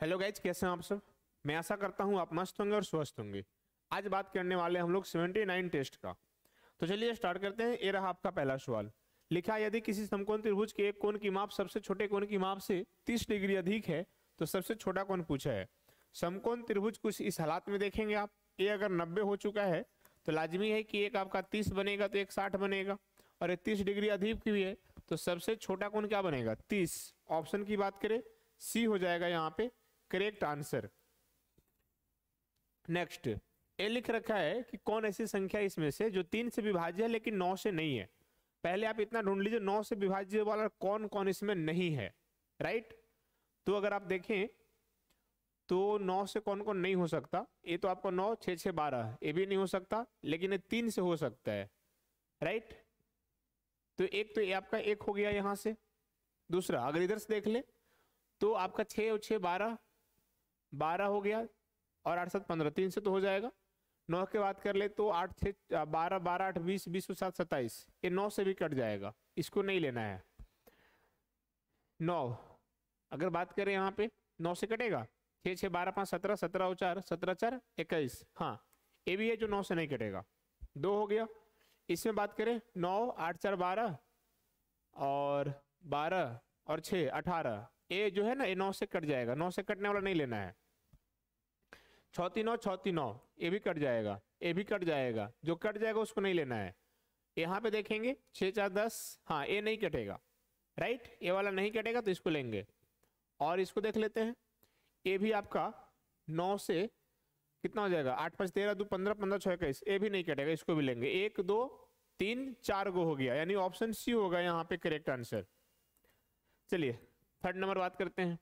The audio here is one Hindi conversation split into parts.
हेलो गाइज कैसे हैं आप सब मैं ऐसा करता हूँ आप मस्त होंगे और स्वस्थ होंगे आज बात करने वाले हम लोग 79 टेस्ट का तो चलिए स्टार्ट करते हैं ये रहा आपका पहला सवाल लिखा यदि किसी समकोण त्रिभुज के एक कोण की माप सबसे छोटे कोण की माप से 30 डिग्री अधिक है तो सबसे छोटा कोण पूछा है समकोण त्रिभुज कुछ इस हालात में देखेंगे आप ये अगर नब्बे हो चुका है तो लाजमी है कि एक आपका तीस बनेगा तो एक साठ बनेगा और एक तीस डिग्री अधिक भी है तो सबसे छोटा कोण क्या बनेगा तीस ऑप्शन की बात करें सी हो जाएगा यहाँ पे करेक्ट आंसर नेक्स्ट ए लिख रखा है कि कौन ऐसी संख्या इसमें से जो तीन से विभाज्य है लेकिन नौ से नहीं है पहले आप इतना ढूंढ लीजिए नौ से विभाज्य वाला कौन कौन इसमें नहीं है राइट तो अगर आप देखें तो नौ से कौन कौन नहीं हो सकता ये तो आपको नौ छ छ बारह ये भी नहीं हो सकता लेकिन ये तीन से हो सकता है राइट तो एक तो ये आपका एक हो गया यहां से दूसरा अगर इधर से देख ले तो आपका छह और बारह बारह हो गया और आठ सात पंद्रह तीन सौ तो हो जाएगा नौ के बात कर ले तो आठ छः बारह बारह आठ बीस बीस सात सत्ताईस ये नौ से भी कट जाएगा इसको नहीं लेना है नौ अगर बात करें यहाँ पे नौ से कटेगा छः छः बारह पाँच सत्रह सत्रह और चार सत्रह चार इक्कीस हाँ ये भी है जो नौ से नहीं कटेगा दो हो गया इसमें बात करें नौ आठ चार बारह और बारह और छः अठारह ए जो है ना ए नौ से कट जाएगा नौ से कटने वाला नहीं लेना है छौती नौ छौती नौ ए भी कट जाएगा ए भी कट जाएगा जो कट जाएगा उसको नहीं लेना है यहाँ पे देखेंगे छः चार दस हाँ ए नहीं कटेगा राइट ए वाला नहीं कटेगा तो इसको लेंगे और इसको देख लेते हैं ए भी आपका नौ से कितना हो जाएगा आठ पाँच तेरह दो पंद्रह पंद्रह छः इक्कीस ए भी नहीं कटेगा इसको भी लेंगे एक दो तीन चार गो हो गया यानी ऑप्शन सी होगा यहाँ पे करेक्ट आंसर चलिए थर्ड नंबर बात करते हैं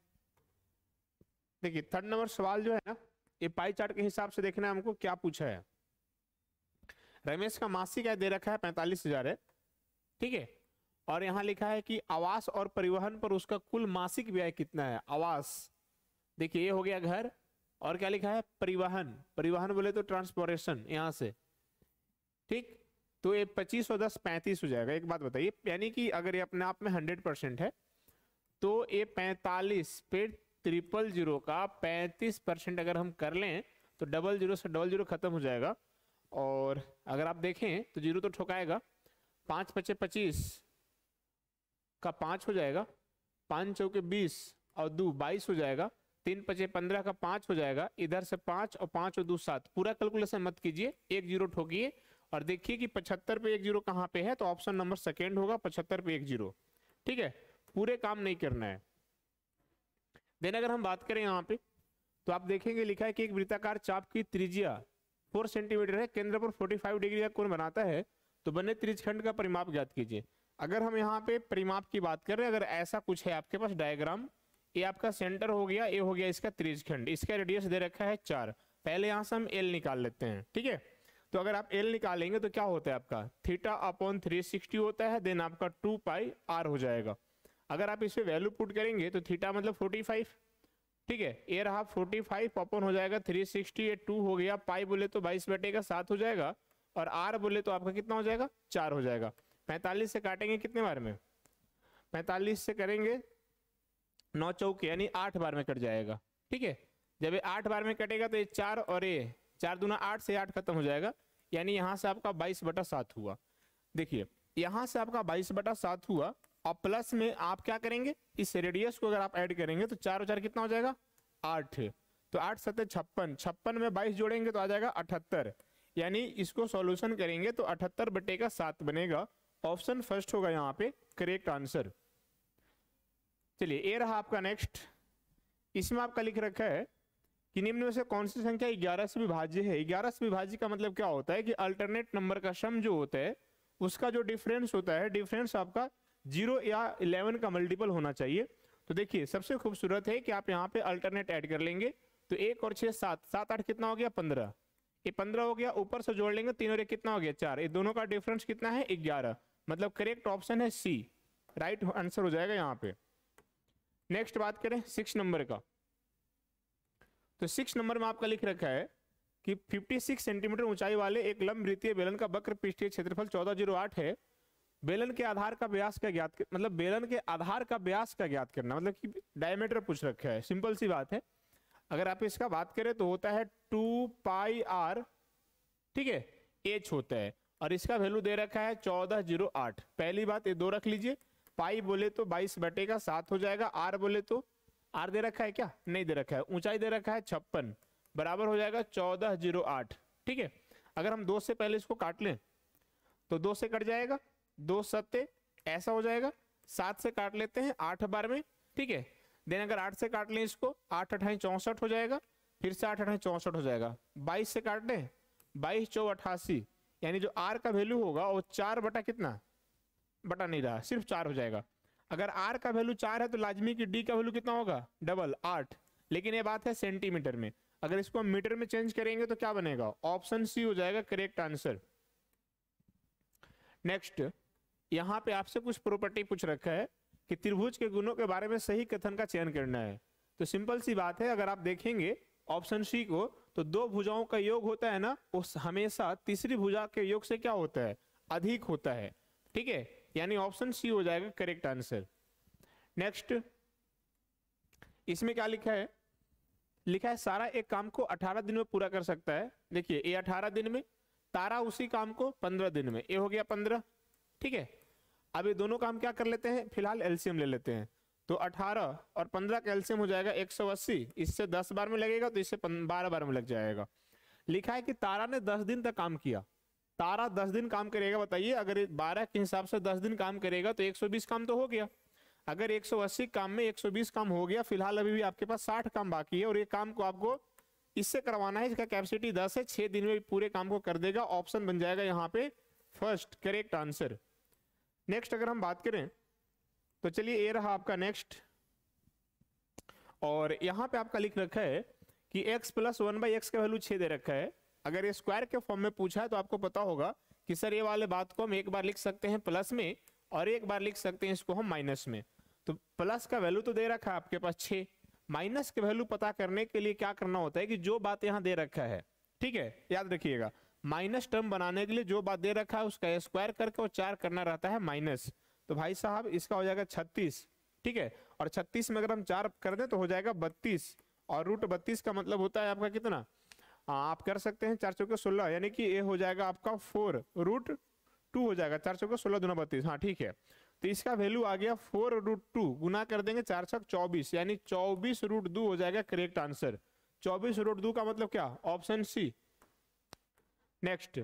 देखिए थर्ड नंबर सवाल जो है ना ये पाई चार्ट के हिसाब से देखना है हमको क्या पूछा है रमेश का मासिक आय दे रखा है पैंतालीस हजार है ठीक है और यहाँ लिखा है कि आवास और परिवहन पर उसका कुल मासिक व्यय कितना है आवास देखिए ये हो गया घर और क्या लिखा है परिवहन परिवहन बोले तो ट्रांसपोर्टेशन यहाँ से ठीक तो ये पच्चीस और दस पैंतीस हो जाएगा एक बात बताइए यानी कि अगर ये अपने आप में हंड्रेड परसेंट है तो ये 45 पे ट्रिपल जीरो का 35 परसेंट अगर हम कर लें तो डबल जीरो से डबल जीरो खत्म हो जाएगा और अगर आप देखें तो जीरो तो ठोकाएगा पाँच पचे पच्चीस का पाँच हो जाएगा पाँच चौके बीस और दो बाईस हो जाएगा तीन पचे पंद्रह का पाँच हो जाएगा इधर से पाँच और पाँच और दो सात पूरा कैलकुलेशन मत कीजिए एक जीरो ठोकिए और देखिए कि पचहत्तर पे एक जीरो कहाँ पे है तो ऑप्शन नंबर सेकेंड होगा पचहत्तर पे एक जीरो ठीक है पूरे काम नहीं करना है देन अगर हम बात करें यहाँ पे तो आप देखेंगे लिखा है कि एक वृत्ताकार चाप की त्रिज्या फोर सेंटीमीटर है केंद्र पर फोर्टी फाइव डिग्री का कोण बनाता है तो बने त्रिजखंड का परिमाप ज्ञात कीजिए अगर हम यहाँ पे परिमाप की बात कर रहे हैं अगर ऐसा कुछ है आपके पास डायग्राम ये आपका सेंटर हो गया ये हो गया इसका त्रिजखंड इसका रेडियस दे रखा है चार पहले यहाँ से हम एल निकाल लेते हैं ठीक है तो अगर आप एल निकालेंगे तो क्या होता है आपका थीटा अपॉन थ्री सिक्सटी होता है देन आपका टू पाई आर हो जाएगा अगर आप इस पर वैल्यू पुट करेंगे तो थीटा मतलब फोर्टी फाइव ठीक है ए रहा फोर्टी फाइव अपन हो जाएगा थ्री सिक्सटी एट टू हो गया पाई बोले तो बाईस बटेगा सात हो जाएगा और आर बोले तो आपका कितना हो जाएगा चार हो जाएगा पैंतालीस से काटेंगे कितने बार में पैंतालीस से करेंगे नौ चौक यानी आठ बार में कट जाएगा ठीक है जब ये आठ बार में कटेगा तो ये चार और ए चार दूना आठ से आठ खत्म हो जाएगा यानी यहाँ से आपका बाईस बटा सात हुआ देखिए यहाँ से आपका बाईस बटा सात हुआ और प्लस में आप क्या करेंगे इस रेडियस को अगर आप ऐड करेंगे तो चार चार कितना हो जाएगा आठ तो आठ सत्य छप्पन छप्पन में बाईस जोड़ेंगे तो आ जाएगा अठहत्तर यानी इसको सॉल्यूशन करेंगे तो अठहत्तर बटे का सात बनेगा ऑप्शन फर्स्ट होगा यहाँ पे करेक्ट आंसर चलिए ए रहा आपका नेक्स्ट इसमें आपका लिख रखा है कि निम्न में से कौन सी संख्या ग्यारह से विभाज्य है ग्यारह से विभाज्य का मतलब क्या होता है कि अल्टरनेट नंबर का सम जो होता है उसका जो डिफरेंस होता है डिफरेंस आपका जीरो या इलेवन का मल्टीपल होना चाहिए तो देखिए सबसे खूबसूरत है कि आप यहाँ पे अल्टरनेट ऐड कर लेंगे तो एक और छः सात सात आठ कितना हो गया पंद्रह ये पंद्रह हो गया ऊपर से जोड़ लेंगे तीन और एक कितना हो गया चार ये दोनों का डिफरेंस कितना है ग्यारह मतलब करेक्ट ऑप्शन है सी राइट आंसर हो जाएगा यहाँ पे नेक्स्ट बात करें सिक्स नंबर का तो सिक्स नंबर में आपका लिख रखा है कि 56 सेंटीमीटर ऊंचाई वाले एक लंब वृत्तीय बेलन का वक्र पृष्ठीय क्षेत्रफल 1408 है बेलन के आधार का व्यास का ज्ञात मतलब बेलन के आधार का व्यास का ज्ञात करना मतलब कि डायमीटर पूछ रखा है सिंपल सी बात है अगर आप इसका बात करें तो होता है टू पाई आर ठीक है एच होता है और इसका वैल्यू दे रखा है चौदह जीरो आठ पहली बात ये दो रख लीजिए पाई बोले तो बाईस बटे का सात हो जाएगा आर बोले तो आर दे रखा है क्या नहीं दे रखा है ऊंचाई दे रखा है छप्पन बराबर हो जाएगा चौदह जीरो आठ ठीक है अगर हम दो से पहले इसको काट लें तो दो से कट जाएगा दो सत्य ऐसा हो जाएगा सात से काट लेते हैं आठ बार में ठीक है देन अगर आठ से काट लें इसको आठ अठाई चौंसठ हो जाएगा फिर से आठ अठाई चौंसठ हो जाएगा बाईस से काट लें बाईस चौ अठासी यानी जो आर का वैल्यू होगा वो चार बटा कितना बटा नहीं रहा सिर्फ चार हो जाएगा अगर आर का वैल्यू चार है तो लाजमी की डी का वैल्यू कितना होगा डबल आठ लेकिन ये बात है सेंटीमीटर में अगर इसको हम मीटर में चेंज करेंगे तो क्या बनेगा ऑप्शन सी हो जाएगा करेक्ट आंसर नेक्स्ट यहाँ पे आपसे कुछ प्रॉपर्टी पूछ रखा है कि त्रिभुज के गुणों के बारे में सही कथन का चयन करना है तो सिंपल सी बात है अगर आप देखेंगे ऑप्शन सी को तो दो भुजाओं का योग होता है ना वो हमेशा तीसरी भुजा के योग से क्या होता है अधिक होता है ठीक है यानी ऑप्शन सी हो जाएगा करेक्ट आंसर नेक्स्ट इसमें क्या लिखा है लिखा है सारा एक काम को 18 दिन में पूरा कर सकता है देखिए ये 18 दिन में तारा उसी काम को 15 दिन में ये हो गया पंद्रह ठीक है अब ये दोनों का हम क्या कर लेते हैं फिलहाल एल्सियम ले लेते हैं तो 18 और 15 का एल्सियम हो जाएगा 180 इससे 10 बार में लगेगा तो इससे 12 बार में लग जाएगा लिखा है कि तारा ने 10 दिन तक काम किया तारा 10 दिन काम करेगा बताइए अगर 12 के हिसाब से 10 दिन काम करेगा तो 120 काम तो हो गया अगर 180 काम में 120 काम हो गया फिलहाल अभी भी आपके पास साठ काम बाकी है और ये काम को आपको इससे करवाना है इसका कैपेसिटी दस है छह दिन में पूरे काम को कर देगा ऑप्शन बन जाएगा यहाँ पे फर्स्ट करेक्ट आंसर नेक्स्ट अगर हम बात करें तो चलिए ए रहा आपका नेक्स्ट और यहां पे आपका लिख रखा है कि x plus one by x value वैल्यू छः दे रखा है अगर ये स्क्वायर के फॉर्म में पूछा है तो आपको पता होगा कि सर ये वाले बात को हम एक बार लिख सकते हैं प्लस में और एक बार लिख सकते हैं इसको हम माइनस में तो प्लस का वैल्यू तो दे रखा है आपके पास छः माइनस के वैल्यू पता करने के लिए क्या करना होता है कि जो बात यहाँ दे रखा है ठीक है याद रखिएगा माइनस टर्म बनाने के लिए जो बात दे रखा है उसका स्क्वायर करके और चार करना रहता है माइनस तो भाई साहब इसका हो जाएगा छत्तीस ठीक है और छत्तीस में अगर हम चार कर दें तो हो जाएगा बत्तीस और रूट बत्तीस का मतलब होता है आपका कितना आ, आप कर सकते हैं चार चौके सोलह यानी कि ए हो जाएगा आपका फोर रूट टू हो जाएगा चार चौके सोलह दोनों बत्तीस हाँ ठीक है तो इसका वैल्यू आ गया फोर रूट टू गुना कर देंगे चार सौ चौबीस यानी चौबीस रूट दो हो जाएगा करेक्ट आंसर चौबीस रूट दो का मतलब क्या ऑप्शन सी नेक्स्ट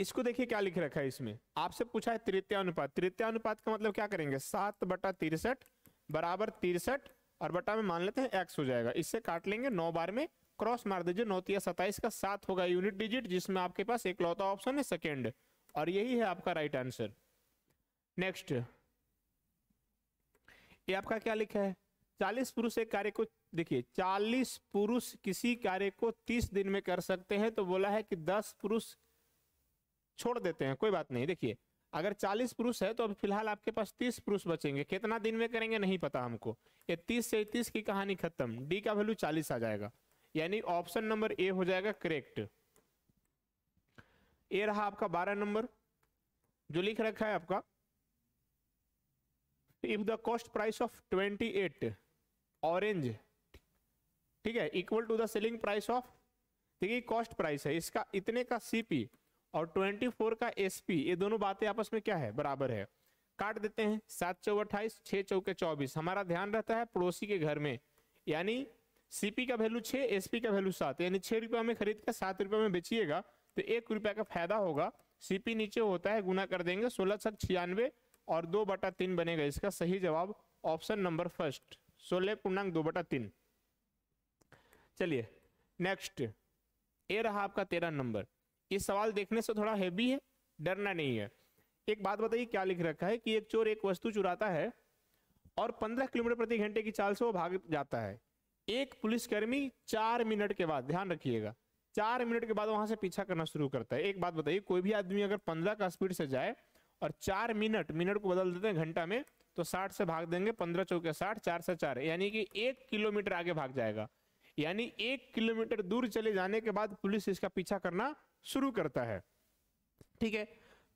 इसको देखिए क्या लिख रखा है इसमें आपसे पूछा है तृतीय अनुपात तृतीय अनुपात का मतलब क्या करेंगे सात बटा तिरसठ बराबर तिरसठ और बटा में मान लेते हैं एक्स हो जाएगा इससे काट लेंगे नौ बार में क्रॉस मार दीजिए नौ तीस सत्ताईस का सात होगा यूनिट डिजिट जिसमें आपके पास एक लौता ऑप्शन है सेकेंड और यही है आपका राइट आंसर नेक्स्ट ये आपका क्या लिखा है चालीस पुरुष एक कार्य को देखिए 40 पुरुष किसी कार्य को 30 दिन में कर सकते हैं तो बोला है कि 10 पुरुष छोड़ देते हैं कोई बात नहीं देखिए अगर 40 पुरुष है तो अभी फिलहाल आपके पास 30 पुरुष बचेंगे कितना दिन में करेंगे नहीं पता हमको ये 30 से तीस की कहानी खत्म डी का वैल्यू 40 आ जाएगा यानी ऑप्शन नंबर ए हो जाएगा करेक्ट ए रहा आपका बारह नंबर जो लिख रखा है आपका if the cost price of eight orange ठीक है equal to the selling price of देखिए कॉस्ट प्राइस है इसका इतने का सीपी और 24 का एसपी ये दोनों बातें आपस में क्या है बराबर है काट देते हैं सात चौ अट्ठाईस छः चौके चौबीस हमारा ध्यान रहता है पड़ोसी के घर में यानी सीपी का वैल्यू छः एसपी का वैल्यू सात यानी छः रुपये में खरीद कर सात रुपये में बेचिएगा तो एक रुपये का फायदा होगा सीपी नीचे होता है गुना कर देंगे सोलह सौ छियानवे और दो बटा तीन बनेगा इसका सही जवाब ऑप्शन नंबर फर्स्ट सोलह पूर्णांक दो बटा तीन चलिए नेक्स्ट ये रहा आपका तेरह नंबर ये सवाल देखने से थोड़ा हैवी है डरना नहीं है एक बात बताइए क्या लिख रखा है कि एक चोर एक वस्तु चुराता है और पंद्रह किलोमीटर प्रति घंटे की चाल से वो भाग जाता है एक पुलिसकर्मी चार मिनट के बाद ध्यान रखिएगा चार मिनट के बाद वहां से पीछा करना शुरू करता है एक बात बताइए कोई भी आदमी अगर पंद्रह का स्पीड से जाए और चार मिनट मिनट को बदल देते हैं घंटा में तो साठ से भाग देंगे पंद्रह चौके साठ चार से चार यानी कि एक किलोमीटर आगे भाग जाएगा यानी एक किलोमीटर दूर चले जाने के बाद पुलिस इसका पीछा करना शुरू करता है ठीक है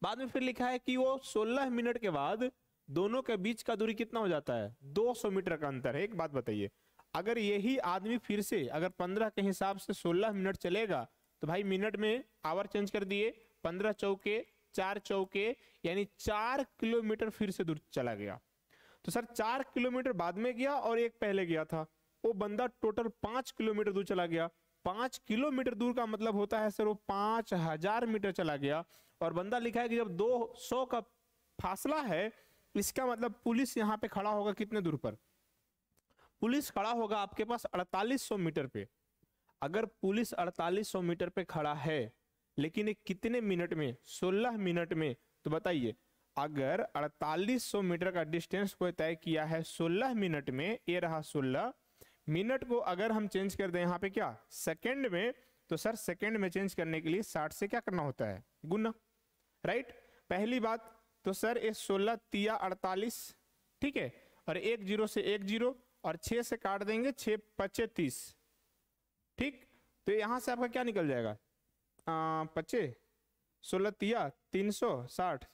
बाद में फिर लिखा है कि वो 16 मिनट के बाद दोनों के बीच का दूरी कितना हो जाता है 200 मीटर का अंतर है एक बात बताइए अगर यही आदमी फिर से अगर 15 के हिसाब से 16 मिनट चलेगा तो भाई मिनट में आवर चेंज कर दिए 15 चौके चार चौके यानी चार किलोमीटर फिर से दूर चला गया तो सर चार किलोमीटर बाद में गया और एक पहले गया था वो बंदा टोटल पांच किलोमीटर दूर चला गया पांच किलोमीटर दूर का मतलब होता है सर वो पांच हजार मीटर चला गया और बंदा लिखा है कि जब दो सौ का फासला है इसका मतलब पुलिस यहाँ पे खड़ा होगा कितने दूर पर पुलिस खड़ा होगा आपके पास 4800 मीटर पे अगर पुलिस सौ मीटर पे खड़ा है लेकिन कितने मिनट में सोलह मिनट में तो बताइए अगर 4800 मीटर का डिस्टेंस को तय किया है 16 मिनट में ये रहा सोलह मिनट को अगर हम चेंज कर दें यहाँ पे क्या सेकेंड में तो सर सेकेंड में चेंज करने के लिए साठ से क्या करना होता है गुना राइट पहली बात तो सर ये सोलह तिया अड़तालीस ठीक है और एक जीरो से एक जीरो और छः से काट देंगे छः पच्चे तीस ठीक तो यहाँ से आपका क्या निकल जाएगा पच्चे सोलह तिया तीन सौ साठ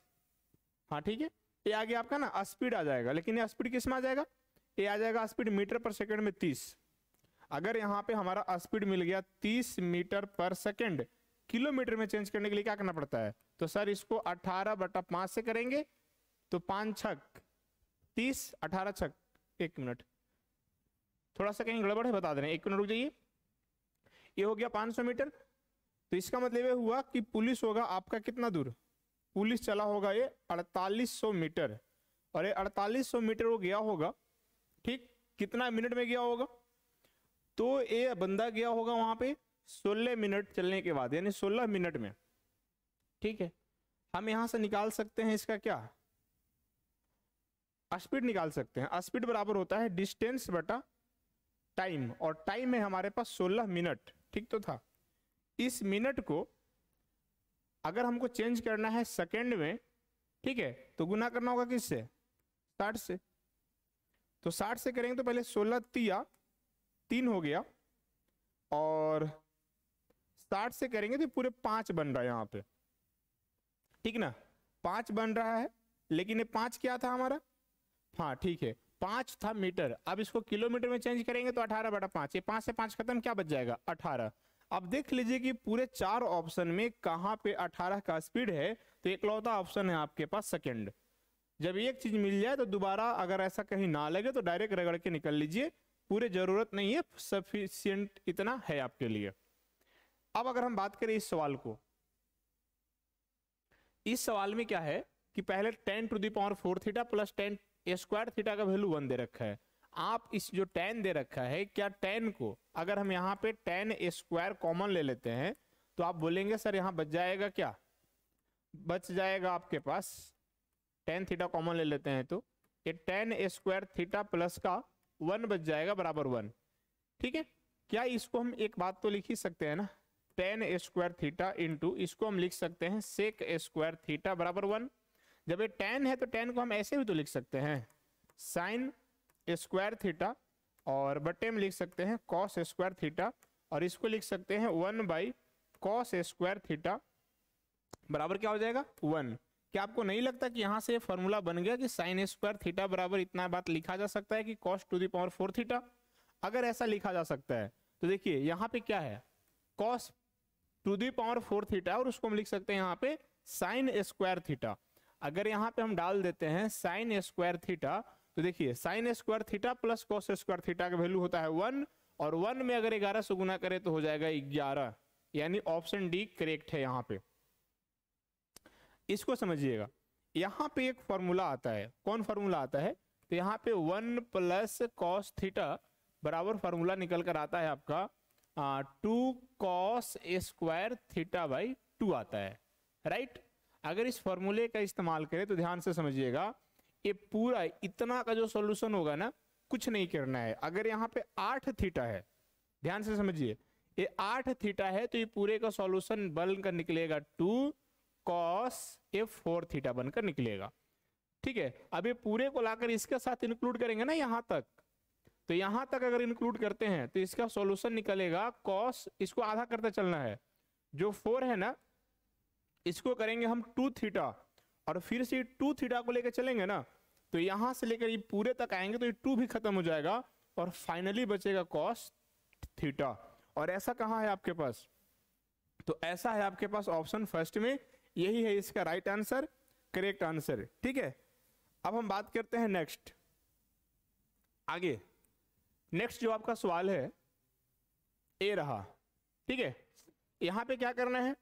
हाँ ठीक है ये आगे आपका ना स्पीड आ जाएगा लेकिन ये स्पीड किस में आ जाएगा ये आ जाएगा स्पीड मीटर पर सेकेंड में तीस अगर यहाँ पे हमारा स्पीड मिल गया तीस मीटर पर सेकेंड किलोमीटर में चेंज करने के लिए क्या करना पड़ता है तो सर इसको अठारह बटा पांच से करेंगे तो पांच छक तीस अठारह छक एक मिनट थोड़ा सा कहीं गड़बड़ है बता दे रहे एक मिनट रुक जाइए ये हो गया 500 मीटर तो इसका मतलब ये हुआ कि पुलिस होगा आपका कितना दूर पुलिस चला होगा ये 4800 मीटर और ये 4800 मीटर वो गया होगा ठीक कितना मिनट में गया होगा तो ये बंदा गया होगा वहां पे 16 मिनट चलने के बाद यानी 16 मिनट में ठीक है हम यहां से निकाल सकते हैं इसका क्या स्पीड निकाल सकते हैं स्पीड बराबर होता है डिस्टेंस बटा टाइम और टाइम में हमारे पास 16 मिनट ठीक तो था इस मिनट को अगर हमको चेंज करना है सेकेंड में ठीक है तो गुना करना होगा किससे साठ से तो साठ से करेंगे तो पहले सोलह तिया तीन हो गया और साठ से करेंगे तो पूरे पांच बन रहा है यहाँ पे ठीक ना पांच बन रहा है लेकिन ये पांच क्या था हमारा हाँ ठीक है पांच था मीटर अब इसको किलोमीटर में चेंज करेंगे तो अठारह बटा पांच ये पांच से पांच खत्म क्या बच जाएगा अठारह अब देख लीजिए कि पूरे चार ऑप्शन में कहाँ पे अठारह का स्पीड है तो एक लौता ऑप्शन है आपके पास सेकंड जब एक चीज मिल जाए तो दोबारा अगर ऐसा कहीं ना लगे तो डायरेक्ट रगड़ के निकल लीजिए पूरे जरूरत नहीं है सफिशियंट इतना है आपके लिए अब अगर हम बात करें इस सवाल को इस सवाल में क्या है कि पहले tan to power four theta plus tan square theta का वैल्यू वन दे रखा है आप इस जो टेन दे रखा है क्या टेन को अगर हम यहाँ पे टेन स्क्वायर कॉमन ले लेते हैं तो आप बोलेंगे सर यहाँ बच जाएगा क्या बच जाएगा आपके पास टेन थीटा कॉमन ले लेते हैं तो ये टेन स्क्वायर थीटा प्लस का वन बच जाएगा बराबर वन ठीक है क्या इसको हम एक बात तो लिख ही सकते हैं ना टेन स्क्वायर थीटा इंटू इसको हम लिख सकते हैं सेक स्क्वायर थीटा बराबर वन जब ये टेन है तो टेन को हम ऐसे भी तो लिख सकते हैं साइन स्क्वायर थीटा और बटे में लिख सकते हैं कॉस स्क्वायर थीटा और इसको लिख सकते हैं one by cos square theta बराबर क्या हो जाएगा वन क्या आपको नहीं लगता कि यहाँ से फॉर्मूला बन गया कि साइन स्क्वायर थीटा बराबर इतना बात लिखा जा सकता है कि cos to power four theta अगर ऐसा लिखा जा सकता है तो देखिए यहाँ पे क्या है cos to power four theta और उसको हम लिख सकते हैं यहाँ पे साइन स्क्वायर थीटा अगर यहाँ पे हम डाल देते हैं साइन स्क्वायर थीटा तो देखिए sine square theta plus cos square theta का वैल्यू होता है वन और वन में अगर ग्यारह से गुना करें तो हो जाएगा ग्यारह यानी ऑप्शन डी करेक्ट है यहाँ पे इसको समझिएगा यहाँ पे एक फॉर्मूला आता है कौन फार्मूला आता है तो यहाँ पे वन प्लस कॉस थीटा बराबर फार्मूला निकल कर आता है आपका two cos square theta by two आता है राइट अगर इस फॉर्मूले का इस्तेमाल करें तो ध्यान से समझिएगा ये पूरा इतना का जो सोल्यूशन होगा ना कुछ नहीं करना है अगर यहाँ पे आठ थीटा है ध्यान से समझिए ये आठ थीटा है तो ये पूरे का सॉल्यूशन बल का निकलेगा two cos A four theta बनकर निकलेगा ठीक है अब ये पूरे को लाकर इसके साथ इंक्लूड करेंगे ना यहां तक तो यहां तक अगर इंक्लूड करते हैं तो इसका सॉल्यूशन निकलेगा कॉस इसको आधा करते चलना है जो फोर है ना इसको करेंगे हम टू थीटा और फिर से टू थीटा को लेकर चलेंगे ना तो यहां से लेकर ये पूरे तक आएंगे तो ये टू भी खत्म हो जाएगा और फाइनली बचेगा कॉस थीटा और ऐसा कहाँ है आपके पास तो ऐसा है आपके पास ऑप्शन फर्स्ट में यही है इसका राइट आंसर करेक्ट आंसर ठीक है अब हम बात करते हैं नेक्स्ट आगे नेक्स्ट जो आपका सवाल है ए रहा ठीक है यहां पे क्या करना है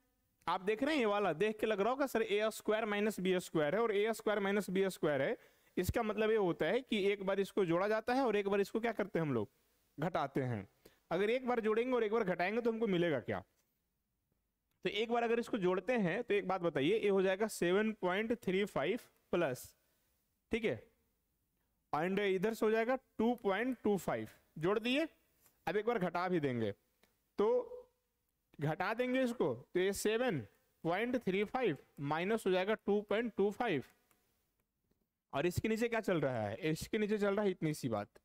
आप देख रहे हैं ये वाला देख के लग रहा होगा sir A square minus B square है और A square minus B square है इसका मतलब ये होता है कि एक बार इसको जोड़ा जाता है और एक बार इसको क्या करते हैं हम लोग घटाते हैं अगर एक बार जोड़ेंगे और एक बार घटाएंगे तो हमको मिलेगा क्या तो एक बार अगर इसको जोड़ते हैं तो एक बात बताइए ये हो जाएगा seven point three five plus ठीक है एंड इधर से हो जाएगा टू पॉइंट टू फाइव जोड़ दिए अब एक बार घटा भी देंगे तो घटा देंगे इसको तो ये seven point three five minus हो जाएगा टू पॉइंट टू फाइव और इसके नीचे क्या चल रहा है इसके नीचे चल रहा है इतनी सी बात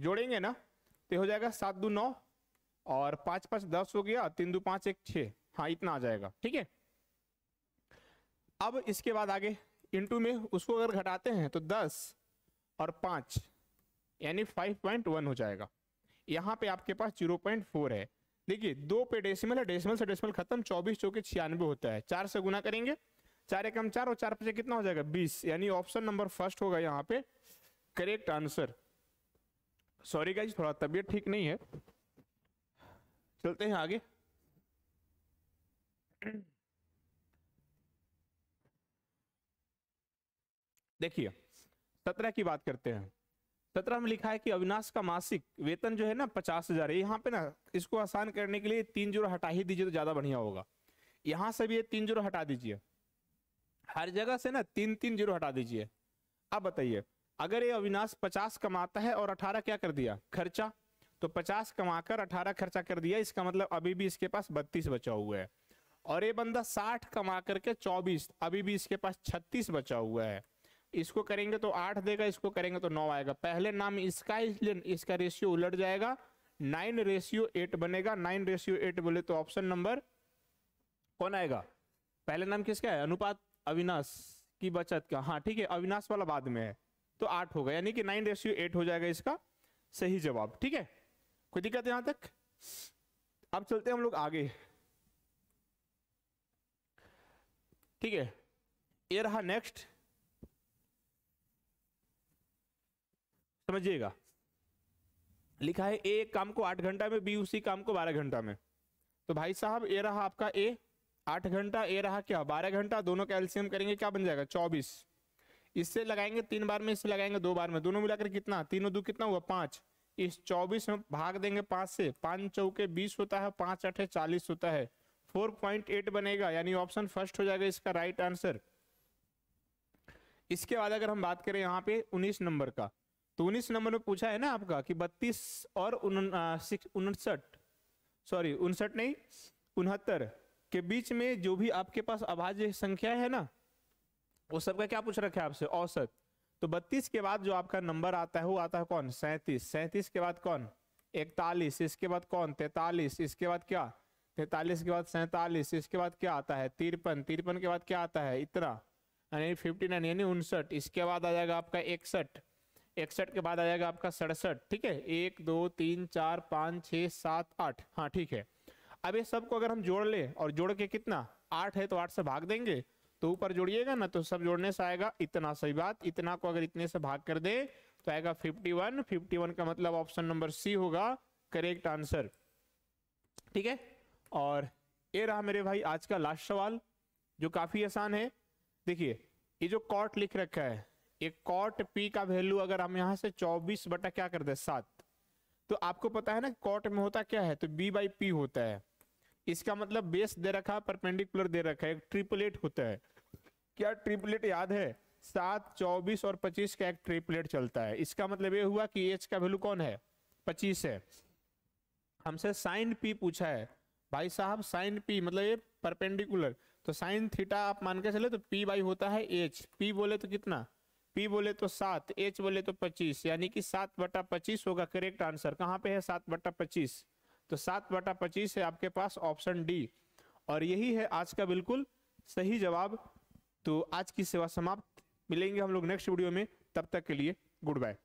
जोड़ेंगे ना तो हो जाएगा सात दो नौ और पाँच पाँच दस हो गया तीन दो पाँच एक छः हाँ इतना आ जाएगा ठीक है अब इसके बाद आगे इनटू में उसको अगर घटाते हैं तो दस और पांच यानी फाइव पॉइंट वन हो जाएगा यहाँ पे आपके पास जीरो पॉइंट फोर है देखिए दो पे डेसिमल है डेसिमल से डेसिमल खत्म चौबीस चौके छियानवे होता है चार से गुना करेंगे चार एकम चार और चार पचे कितना हो जाएगा बीस यानी ऑप्शन नंबर फर्स्ट होगा यहाँ पे करेक्ट आंसर सॉरी गाइज थोड़ा तबीयत ठीक नहीं है चलते हैं आगे देखिए सत्रह की बात करते हैं सत्रह में लिखा है कि अविनाश का मासिक वेतन जो है ना पचास हजार है यहाँ पे ना इसको आसान करने के लिए तीन जोड़ हटा ही दीजिए तो ज्यादा बढ़िया होगा यहाँ से भी ये तीन जोड़ हटा दीजिए हर जगह से ना तीन तीन जीरो हटा दीजिए अब बताइए अगर ये अविनाश पचास कमाता है और अठारह क्या कर दिया खर्चा तो पचास कमाकर अठारह खर्चा कर दिया इसका मतलब अभी भी इसके पास बत्तीस बचा हुआ है और ये बंदा साठ कमा करके चौबीस अभी भी इसके पास छत्तीस बचा हुआ है इसको करेंगे तो आठ देगा इसको करेंगे तो नौ आएगा पहले नाम इसका इसलिए इसका रेशियो उलट जाएगा नाइन रेशियो एट बनेगा नाइन रेशियो एट बोले तो ऑप्शन नंबर कौन आएगा पहले नाम किसका है अनुपात अविनाश की बचत का हाँ ठीक है अविनाश वाला बाद में है तो आठ होगा यानी कि नाइन रेशियो एट हो जाएगा इसका सही जवाब ठीक है कोई दिक्कत यहां तक अब चलते हैं हम लोग आगे ठीक है ये रहा नेक्स्ट समझिएगा लिखा है ए काम को आठ घंटा में बी उसी काम को बारह घंटा में तो भाई साहब ये रहा आपका ए आठ घंटा ए रहा क्या बारह घंटा दोनों का एल्सियम करेंगे क्या बन जाएगा चौबीस इससे लगाएंगे तीन बार में इससे लगाएंगे दो बार में दोनों मिलाकर कितना तीनों दो कितना हुआ पांच इस चौबीस में भाग देंगे पांच से पांच चौके बीस होता है पांच अठे चालीस होता है 4.8 बनेगा यानी ऑप्शन फर्स्ट हो जाएगा इसका राइट आंसर इसके बाद अगर हम बात करें यहाँ पे 19 नंबर का तो 19 नंबर में पूछा है ना आपका कि 32 और उनसठ सॉरी उनसठ नहीं उनहत्तर के बीच में जो भी आपके पास अभाज्य संख्या है ना वो सबका क्या पूछ रखा है आपसे औसत तो 32 के बाद जो आपका नंबर आता है वो आता है कौन सैंतीस सैंतीस के बाद कौन इकतालीस इसके बाद कौन तैतालीस इसके बाद क्या तैतालीस के बाद सैंतालीस इसके बाद क्या आता है तिरपन तिरपन के बाद क्या आता है इतना यानी फिफ्टी नाइन यानी उनसठ इसके बाद आ जाएगा आपका इकसठ इकसठ के बाद आ जाएगा आपका सड़सठ ठीक है एक दो तीन चार पाँच छः सात आठ हाँ ठीक है अब ये सबको अगर हम जोड़ लें और जोड़ के कितना आठ है तो आठ से भाग देंगे तो ऊपर जोड़िएगा ना तो सब जोड़ने से आएगा इतना सही बात इतना को अगर इतने से भाग कर दे तो आएगा 51 51 का मतलब ऑप्शन नंबर सी होगा करेक्ट आंसर ठीक है और ये रहा मेरे भाई आज का लास्ट सवाल जो काफ़ी आसान है देखिए ये जो कॉट लिख रखा है ये कॉट पी का वैल्यू अगर हम यहाँ से चौबीस बटा क्या कर दे सात तो आपको पता है ना कॉट में होता क्या है तो बी बाई पी होता है इसका मतलब बेस दे रखा है परपेंडिकुलर दे रखा है एक ट्रिपलेट होता है क्या ट्रिपलेट याद है सात चौबीस और पच्चीस का एक ट्रिपलेट चलता है इसका मतलब ये हुआ कि एच का वैल्यू कौन है पच्चीस है हमसे साइन पी पूछा है भाई साहब साइन पी मतलब ये परपेंडिकुलर तो साइन थीटा आप मान के चले तो पी बाई होता है एच पी बोले तो कितना पी बोले तो सात एच बोले तो पच्चीस यानी कि सात बटा पच्चीस होगा करेक्ट आंसर कहाँ पे है सात बटा पच्चीस तो सात बटा पच्चीस है आपके पास ऑप्शन डी और यही है आज का बिल्कुल सही जवाब तो आज की सेवा समाप्त मिलेंगे हम लोग नेक्स्ट वीडियो में तब तक के लिए गुड बाय